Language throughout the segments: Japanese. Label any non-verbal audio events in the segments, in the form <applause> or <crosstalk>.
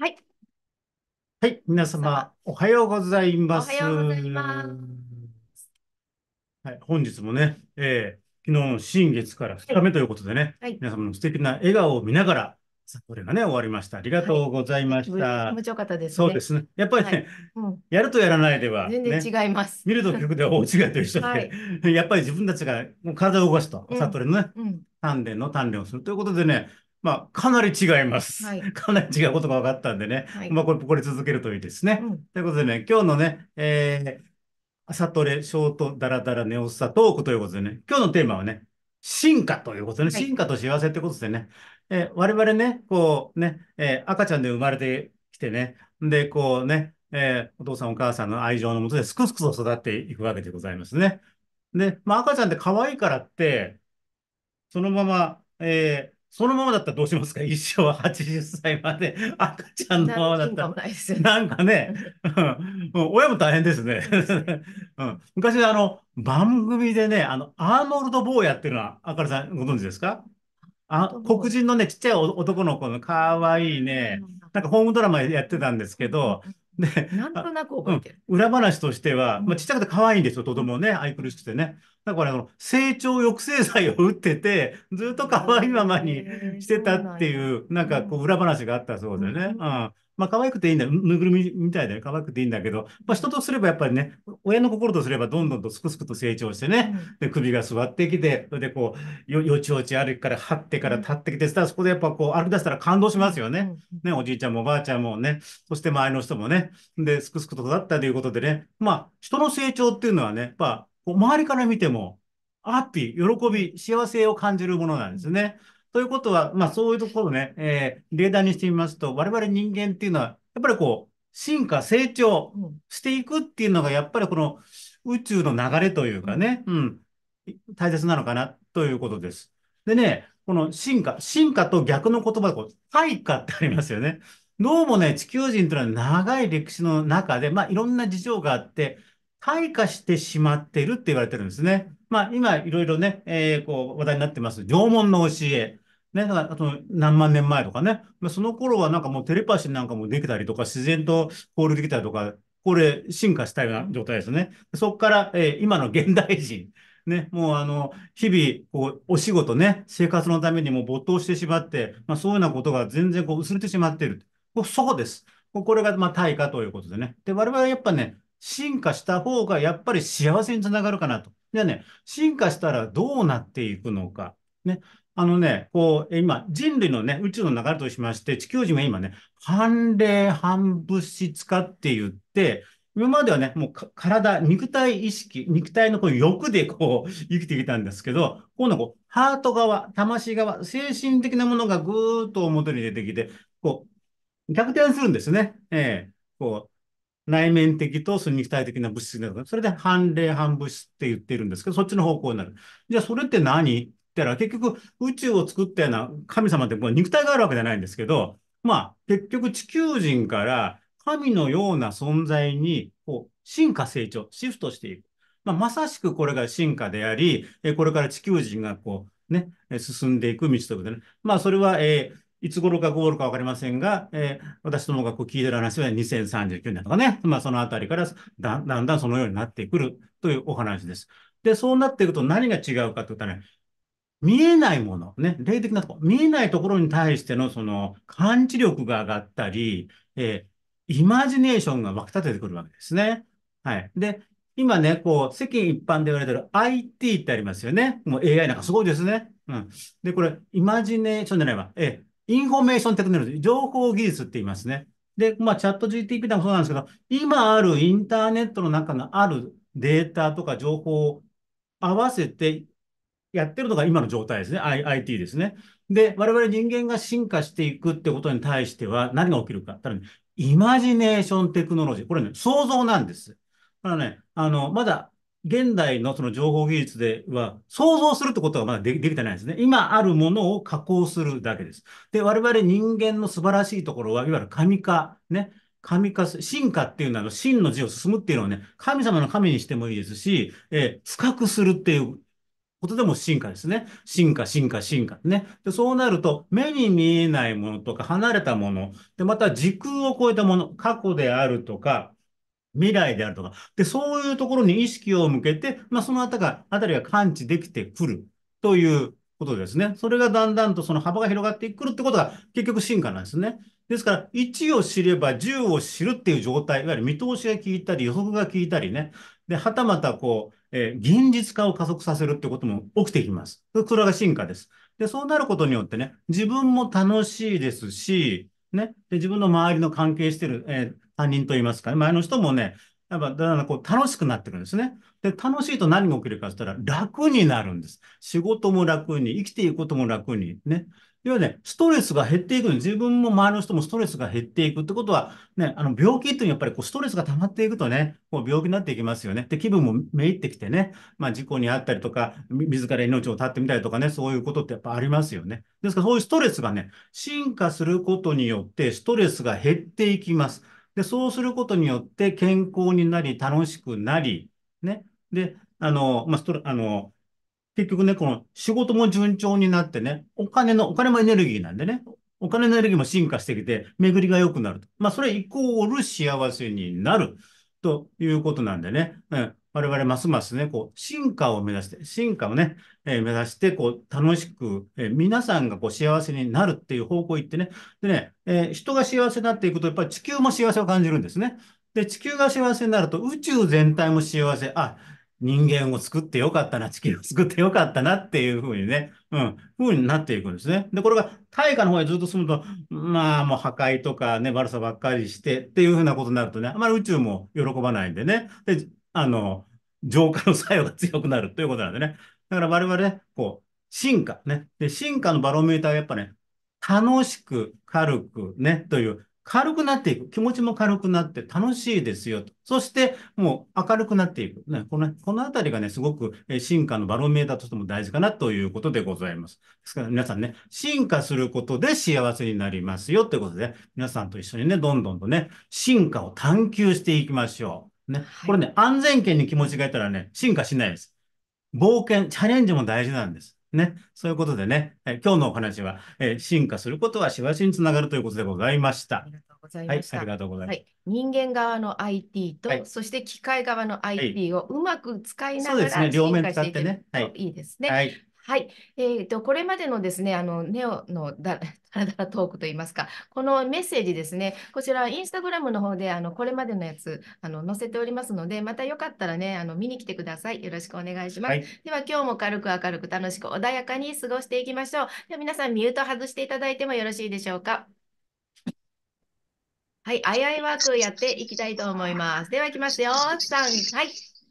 はい。はい、皆様、おはようございます。おはようございます。はい、本日もね、えー、昨日新月から2日目ということでね、はい、皆様の素敵な笑顔を見ながら、これがね、終わりました。ありがとうございました。気持ちよかったです、ね、そうですね。やっぱりね、はいうん、やるとやらないでは、ね、全然違います。見ると曲では大違いと一緒で、はい、<laughs> やっぱり自分たちが体を動かすと、うん、サトレのね、うん、鍛錬の鍛錬をするということでね、まあ、かなり違います。はい、かなり違うことが分かったんでね。はい、まあ、これ、これ続けるといいですね。うん、ということでね、今日のね、えー、朝トレ、ショート、ダラダラ、ネオスタトークということでね、今日のテーマはね、進化ということね、進化と幸せってことでね、はい、えー、我々ね、こうね、えー、赤ちゃんで生まれてきてね、で、こうね、えー、お父さんお母さんの愛情のもとですくすくと育っていくわけでございますね。で、まあ、赤ちゃんって可愛いからって、そのまま、えーそのままだったらどうしますか一生は80歳まで赤ちゃんのままだったら。なんかね、<laughs> うん、親も大変ですね。<laughs> うん、昔あの番組でね、あのアーノルド・ボーヤっていうのは、あかりさんご存知ですかあ黒人のね、ちっちゃい男の子のかわいいね、なんかホームドラマやってたんですけど、で、なんとなく覚えてる。裏話としては、まあ、ちっちゃくて可愛いんですよ、と供もね、愛くるしくてね。だから、あの、成長抑制剤を打ってて、ずっと可愛いままにしてたっていう、なんかこう、裏話があったそうでね。うん。まあ可愛くていいんだよ。ぬいぐるみみたいで可愛くていいんだけど、まあ人とすればやっぱりね、親の心とすればどんどんとすくすくと成長してね、で、首が座ってきて、それでこう、よ、よちよち歩きから張ってから立ってきて、そしたらそこでやっぱこう歩き出したら感動しますよね。ね、おじいちゃんもおばあちゃんもね、そして周りの人もね、で、すくすくと育ったということでね、まあ人の成長っていうのはね、やっぱ、周りから見ても、ハッピー、喜び、幸せを感じるものなんですね。うんということは、まあそういうところね、えー、例題にしてみますと、我々人間っていうのは、やっぱりこう、進化、成長していくっていうのが、やっぱりこの宇宙の流れというかね、うん、大切なのかなということです。でね、この進化、進化と逆の言葉でこう、退化ってありますよね。どうもね、地球人というのは長い歴史の中で、まあいろんな事情があって、退化してしまっているって言われてるんですね。まあ、今、いろいろね、えー、こう、話題になってます。縄文の教え。ね、あと何万年前とかね。まあ、その頃はなんかもうテレパシーなんかもできたりとか、自然と交流できたりとか、これ、進化したような状態ですね。そこから、えー、今の現代人。ね、もうあの、日々、こう、お仕事ね、生活のためにも没頭してしまって、まあ、そういうようなことが全然こう、薄れてしまっている。そうです。これが、まあ、対価ということでね。で、我々はやっぱね、進化した方がやっぱり幸せにつながるかなと。じゃあね、進化したらどうなっていくのか。ね。あのね、こう、今、人類のね、宇宙の流れとしまして、地球人が今ね、半霊半物質化って言って、今まではね、もう体、肉体意識、肉体のこう欲でこう <laughs> 生きてきたんですけど、今度こう、ハート側、魂側、精神的なものがぐーっと表に出てきて、こう、逆転するんですね。ええー、こう、内面的とその肉体的な物質だなか、それで反例反物質って言ってるんですけど、そっちの方向になる。じゃあそれって何って言ったら、結局宇宙を作ったような神様って肉体があるわけじゃないんですけど、まあ結局地球人から神のような存在にこう進化成長、シフトしていく。まあ、まさしくこれが進化であり、これから地球人がこうね、進んでいく道ということでね。まあそれは、えーいつ頃かゴールかわかりませんが、えー、私どもがこう聞いてる話は2039年とかね、まあそのあたりからだんだんそのようになってくるというお話です。で、そうなっていくと何が違うかというとね、見えないもの、ね、霊的なところ、見えないところに対してのその感知力が上がったり、えー、イマジネーションが湧き立ててくるわけですね。はい。で、今ね、こう、世間一般で言われてる IT ってありますよね。もう AI なんかすごいですね。うん。で、これ、イマジネーションじゃないわ。えー、インフォメーションテクノロジー、情報技術って言いますね。で、まあ、チャット GTP でもそうなんですけど、今あるインターネットの中のあるデータとか情報を合わせてやってるのが今の状態ですね。IT ですね。で、我々人間が進化していくってことに対しては何が起きるか。ただね、イマジネーションテクノロジー。これね、想像なんです。だからね、あの、まだ現代のその情報技術では想像するってことがまだできてないんですね。今あるものを加工するだけです。で、我々人間の素晴らしいところは、いわゆる神化、ね。神化す、進化っていうのは、真の字を進むっていうのはね、神様の神にしてもいいですし、えー、するっていうことでも進化ですね。進化、進化、進化ね。で、そうなると、目に見えないものとか、離れたもの、で、また時空を超えたもの、過去であるとか、未来であるとか、で、そういうところに意識を向けて、まあ、そのあたが、あたりが感知できてくるということですね。それがだんだんとその幅が広がってくるってことが結局進化なんですね。ですから、1を知れば10を知るっていう状態、いわゆる見通しが効いたり、予測が効いたりね。で、はたまたこう、えー、現実化を加速させるってことも起きてきます。それが進化です。で、そうなることによってね、自分も楽しいですし、ね、で自分の周りの関係してる、えー他人と言いますかね、前の人もね、やっぱ、だからこう楽しくなってくるんですね。で、楽しいと何が起きるかって言ったら楽になるんです。仕事も楽に、生きていくことも楽に、ね。要はね、ストレスが減っていく自分も周りの人もストレスが減っていくってことは、ね、あの、病気っていうのはやっぱりこうストレスが溜まっていくとね、こう病気になっていきますよね。で、気分もめいってきてね、まあ事故にあったりとか、自ら命を絶ってみたりとかね、そういうことってやっぱありますよね。ですからそういうストレスがね、進化することによってストレスが減っていきます。で、そうすることによって健康になり、楽しくなり、ね。で、あの、まあ、ストあの、結局ね、この仕事も順調になってね、お金の、お金もエネルギーなんでね、お金のエネルギーも進化してきて、巡りが良くなると。まあ、それイコール幸せになるということなんでね、うん、我々ますますね、こう、進化を目指して、進化をね、えー、目指して、こう、楽しく、えー、皆さんがこう、幸せになるっていう方向に行ってね、でね、えー、人が幸せになっていくと、やっぱり地球も幸せを感じるんですね。で、地球が幸せになると、宇宙全体も幸せ、あ、人間を作ってよかったな、地球を作ってよかったなっていうふうにね、うん、ふうになっていくんですね。で、これが大化の方へずっと進むと、まあもう破壊とかね、悪さばっかりしてっていうふうなことになるとね、あまり宇宙も喜ばないんでね、で、あの、浄化の作用が強くなるということなんでね。だから我々ね、こう、進化ね。で、進化のバロメーターはやっぱね、楽しく、軽くね、という、軽くなっていく。気持ちも軽くなって楽しいですよと。そして、もう明るくなっていく。ね、この、このあたりがね、すごく進化のバロメーターとしても大事かなということでございます。ですから皆さんね、進化することで幸せになりますよということで、皆さんと一緒にね、どんどんとね、進化を探求していきましょう。ね。これね、安全圏に気持ちがいたらね、進化しないです。冒険、チャレンジも大事なんです。ね。そういうことでね、え今日のお話は、えー、進化することはしわしにつながるということでございました。ありがとうございます。はい、人間側の IT と、はい、そして機械側の IT をうまく使いながら、そうですね、両面使ってね。はい、いいですね。はいはい、えーと、これまでのですね、あのネオの <laughs> だらだらトークといいますか、このメッセージですね、こちら、インスタグラムの方であのこれまでのやつあの載せておりますので、またよかったらね、あの見に来てください。よろしくお願いします。はい、では、今日も軽く明るく楽しく穏やかに過ごしていきましょう。では皆さん、ミュート外していただいてもよろしいでしょうか。はい、アイアイワークやっていきたいと思います。では、いきますよ。3、はい。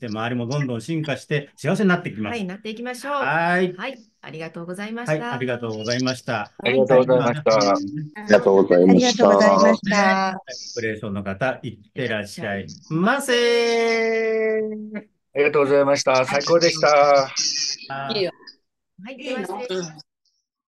て、周りもどんどん進化して幸せになっていきます。はい、なっていきましょう。はい。はい。ありがとうございました。ありがとうございました。ありがとうございました。ありがとうございました。ありがとうございました。プレーションの方、いってらっしゃいませ。ありがとうございました。最高でした。いいよ。はい、では失礼し